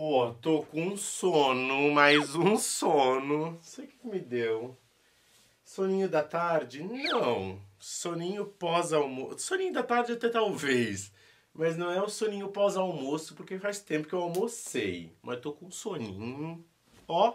ó, tô com sono, mais um sono. Não sei o que me deu. Soninho da tarde? Não. Soninho pós-almoço. Soninho da tarde até talvez. Mas não é o soninho pós-almoço, porque faz tempo que eu almocei. Mas tô com soninho. Ó.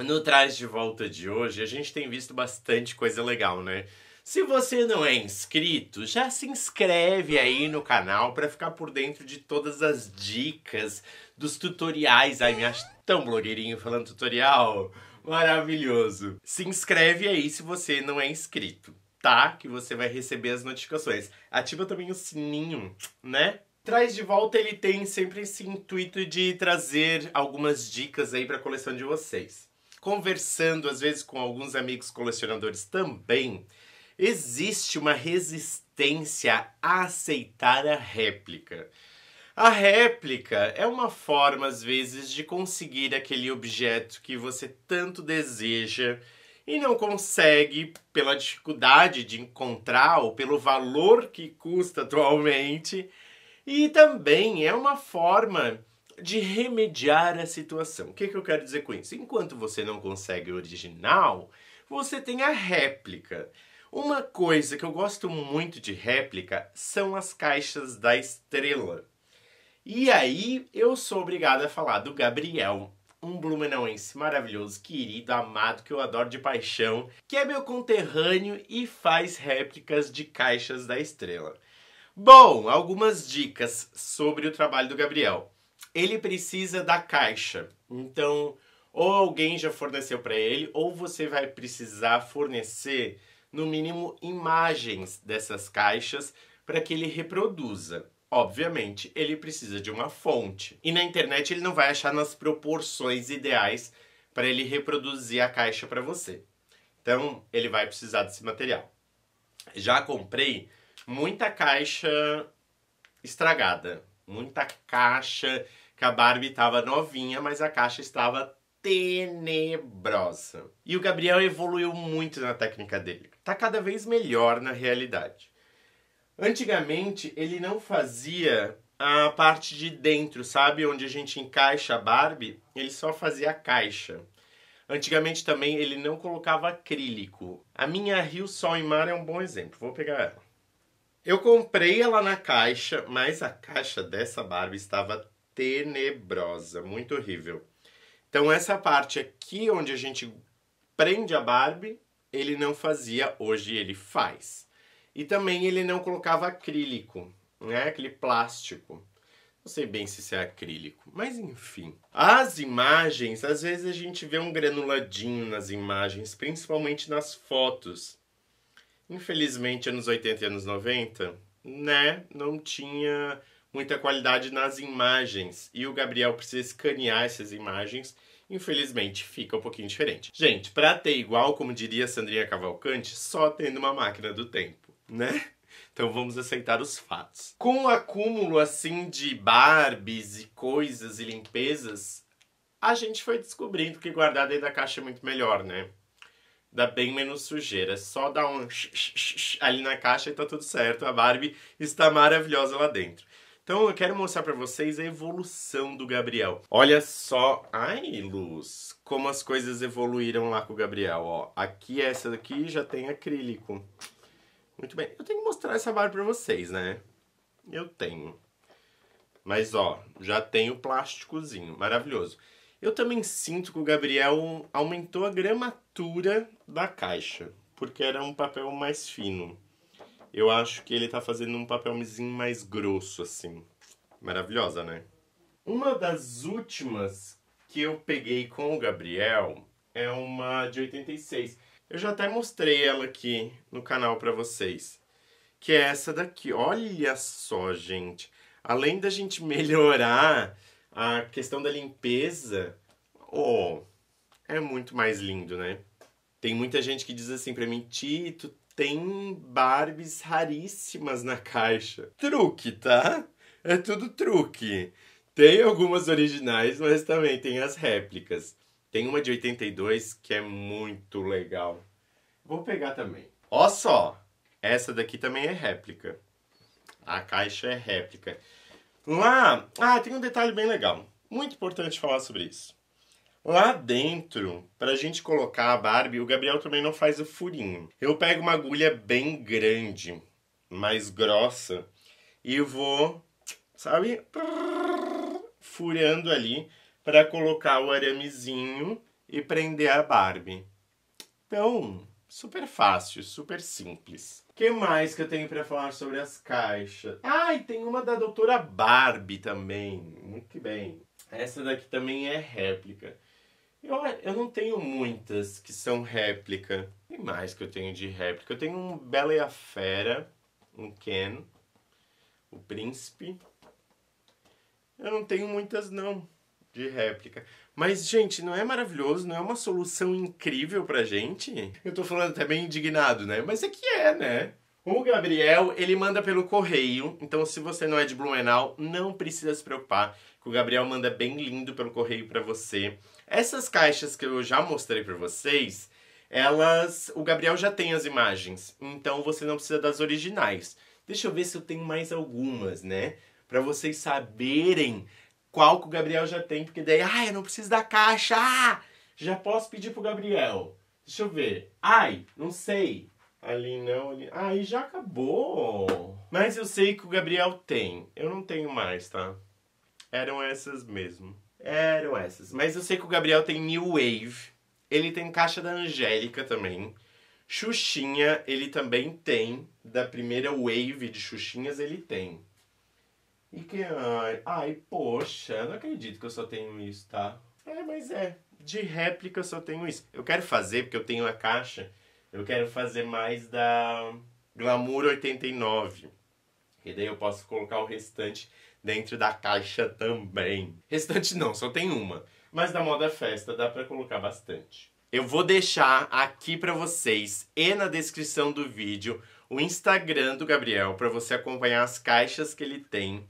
No Traz de Volta de hoje, a gente tem visto bastante coisa legal, né? Se você não é inscrito, já se inscreve aí no canal para ficar por dentro de todas as dicas, dos tutoriais. Ai, me acho tão blogueirinho falando tutorial. Maravilhoso. Se inscreve aí se você não é inscrito, tá? Que você vai receber as notificações. Ativa também o sininho, né? Traz de volta ele tem sempre esse intuito de trazer algumas dicas aí para a coleção de vocês. Conversando às vezes com alguns amigos colecionadores também, existe uma resistência a aceitar a réplica. A réplica é uma forma, às vezes, de conseguir aquele objeto que você tanto deseja e não consegue pela dificuldade de encontrar ou pelo valor que custa atualmente. E também é uma forma de remediar a situação. O que, que eu quero dizer com isso? Enquanto você não consegue o original, você tem a réplica. Uma coisa que eu gosto muito de réplica são as caixas da estrela. E aí eu sou obrigado a falar do Gabriel, um blumenauense maravilhoso, querido, amado, que eu adoro de paixão, que é meu conterrâneo e faz réplicas de caixas da estrela. Bom, algumas dicas sobre o trabalho do Gabriel. Ele precisa da caixa, então ou alguém já forneceu para ele, ou você vai precisar fornecer no mínimo, imagens dessas caixas para que ele reproduza. Obviamente, ele precisa de uma fonte. E na internet ele não vai achar nas proporções ideais para ele reproduzir a caixa para você. Então, ele vai precisar desse material. Já comprei muita caixa estragada, muita caixa que a Barbie estava novinha, mas a caixa estava tenebrosa. E o Gabriel evoluiu muito na técnica dele. Tá cada vez melhor na realidade. Antigamente ele não fazia a parte de dentro, sabe? Onde a gente encaixa a Barbie, ele só fazia a caixa. Antigamente também ele não colocava acrílico. A minha Rio Sol e Mar é um bom exemplo. Vou pegar ela. Eu comprei ela na caixa, mas a caixa dessa Barbie estava tenebrosa, muito horrível. Então essa parte aqui onde a gente prende a Barbie, ele não fazia, hoje ele faz. E também ele não colocava acrílico, né? Aquele plástico. Não sei bem se isso é acrílico, mas enfim. As imagens, às vezes a gente vê um granuladinho nas imagens, principalmente nas fotos. Infelizmente, anos 80 e anos 90, né, não tinha muita qualidade nas imagens e o Gabriel precisa escanear essas imagens. Infelizmente fica um pouquinho diferente. Gente, para ter igual, como diria Sandrinha Cavalcante, só tendo uma máquina do tempo, né? Então vamos aceitar os fatos. Com o acúmulo assim de Barbies e coisas e limpezas, a gente foi descobrindo que guardar dentro da caixa é muito melhor, né? Dá bem menos sujeira. É só dar um ali na caixa e tá tudo certo. A Barbie está maravilhosa lá dentro. Então eu quero mostrar para vocês a evolução do Gabriel. Olha só, ai luz, como as coisas evoluíram lá com o Gabriel, ó. Aqui essa daqui já tem acrílico. Muito bem, eu tenho que mostrar essa barra para vocês, né? Eu tenho. Mas ó, já tem o plásticozinho, maravilhoso. Eu também sinto que o Gabriel aumentou a gramatura da caixa, porque era um papel mais fino. Eu acho que ele tá fazendo um papelzinho mais grosso, assim. Maravilhosa, né? Uma das últimas que eu peguei com o Gabriel é uma de 86. Eu já até mostrei ela aqui no canal para vocês. Que é essa daqui. Olha só, gente. Além da gente melhorar a questão da limpeza, oh, é muito mais lindo, né? Tem muita gente que diz assim para mim, Tito, tem Barbies raríssimas na caixa. Truque, tá? É tudo truque. Tem algumas originais, mas também tem as réplicas. Tem uma de 82 que é muito legal. Vou pegar também. Ó só, essa daqui também é réplica. A caixa é réplica. Lá, ah, tem um detalhe bem legal. Muito importante falar sobre isso lá dentro, para a gente colocar a Barbie, o Gabriel também não faz o furinho. Eu pego uma agulha bem grande, mais grossa, e vou, sabe, furando ali para colocar o aramezinho e prender a Barbie. Então, super fácil, super simples. O que mais que eu tenho para falar sobre as caixas? Ah, e tem uma da doutora Barbie também. Muito bem. Essa daqui também é réplica. Eu, eu não tenho muitas que são réplica. e mais que eu tenho de réplica. Eu tenho um Bela e a Fera, um Ken, o Príncipe. Eu não tenho muitas, não, de réplica. Mas, gente, não é maravilhoso? Não é uma solução incrível pra gente? Eu tô falando até bem indignado, né? Mas é que é, né? O Gabriel, ele manda pelo correio, então se você não é de Blumenau, não precisa se preocupar, que o Gabriel manda bem lindo pelo correio para você. Essas caixas que eu já mostrei para vocês, elas, o Gabriel já tem as imagens, então você não precisa das originais. Deixa eu ver se eu tenho mais algumas, né? Para vocês saberem qual que o Gabriel já tem, porque daí, ai, eu não preciso da caixa. Ah, já posso pedir pro Gabriel. Deixa eu ver. Ai, não sei. Ali não, ali. Ai, já acabou. Mas eu sei que o Gabriel tem. Eu não tenho mais, tá? Eram essas mesmo. Eram essas. Mas eu sei que o Gabriel tem New Wave. Ele tem caixa da Angélica também. Xuxinha, ele também tem. Da primeira wave de Xuxinhas, ele tem. E que. Ai, ai, poxa, não acredito que eu só tenho isso, tá? É, mas é. De réplica eu só tenho isso. Eu quero fazer, porque eu tenho a caixa, eu quero fazer mais da Glamour 89. E daí eu posso colocar o restante dentro da caixa também. Restante não, só tem uma. Mas da moda festa dá para colocar bastante. Eu vou deixar aqui para vocês e na descrição do vídeo o Instagram do Gabriel para você acompanhar as caixas que ele tem.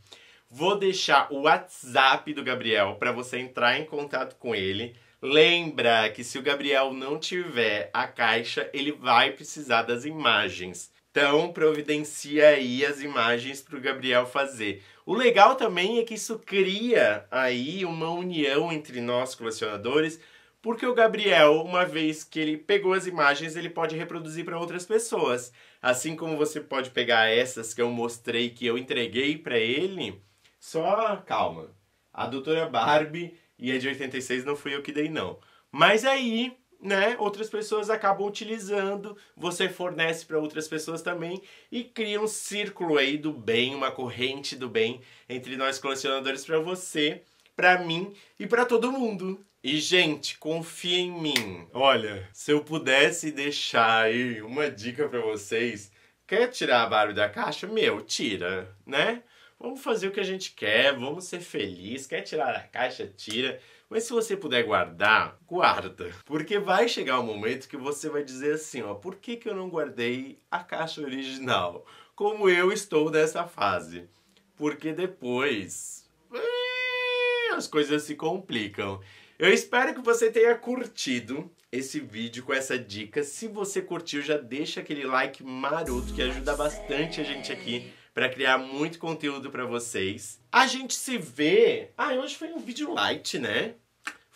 Vou deixar o WhatsApp do Gabriel para você entrar em contato com ele. Lembra que se o Gabriel não tiver a caixa, ele vai precisar das imagens. Então, providencia aí as imagens para o Gabriel fazer. O legal também é que isso cria aí uma união entre nós colecionadores, porque o Gabriel, uma vez que ele pegou as imagens, ele pode reproduzir para outras pessoas. Assim como você pode pegar essas que eu mostrei, que eu entreguei para ele. Só calma. A doutora Barbie e a de 86 não fui eu que dei, não. Mas aí né? Outras pessoas acabam utilizando, você fornece para outras pessoas também e cria um círculo aí do bem, uma corrente do bem entre nós colecionadores para você, para mim e para todo mundo. E gente, confia em mim. Olha, se eu pudesse deixar aí uma dica para vocês, quer tirar a barba da caixa? Meu, tira, né? Vamos fazer o que a gente quer, vamos ser felizes. Quer tirar da caixa, tira. Mas se você puder guardar, guarda. Porque vai chegar um momento que você vai dizer assim, ó, por que, que eu não guardei a caixa original? Como eu estou nessa fase? Porque depois eh, as coisas se complicam. Eu espero que você tenha curtido esse vídeo com essa dica. Se você curtiu, já deixa aquele like maroto que ajuda bastante a gente aqui para criar muito conteúdo para vocês. A gente se vê. Ah, hoje foi um vídeo light, né?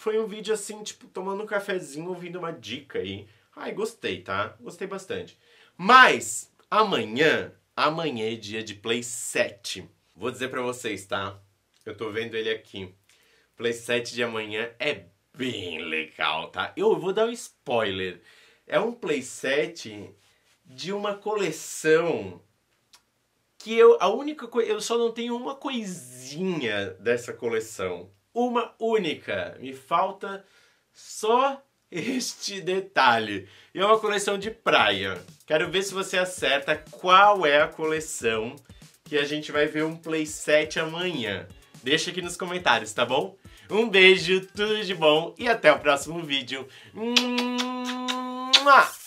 Foi um vídeo assim, tipo, tomando um cafezinho, ouvindo uma dica aí. Ai, gostei, tá? Gostei bastante. Mas amanhã, amanhã é dia de Play 7. Vou dizer para vocês, tá? Eu tô vendo ele aqui. Play 7 de amanhã é bem legal, tá? Eu vou dar um spoiler. É um play 7 de uma coleção que eu a única coisa, eu só não tenho uma coisinha dessa coleção, uma única. Me falta só este detalhe. E é uma coleção de praia. Quero ver se você acerta qual é a coleção que a gente vai ver um playset amanhã. Deixa aqui nos comentários, tá bom? Um beijo, tudo de bom e até o próximo vídeo. Mua!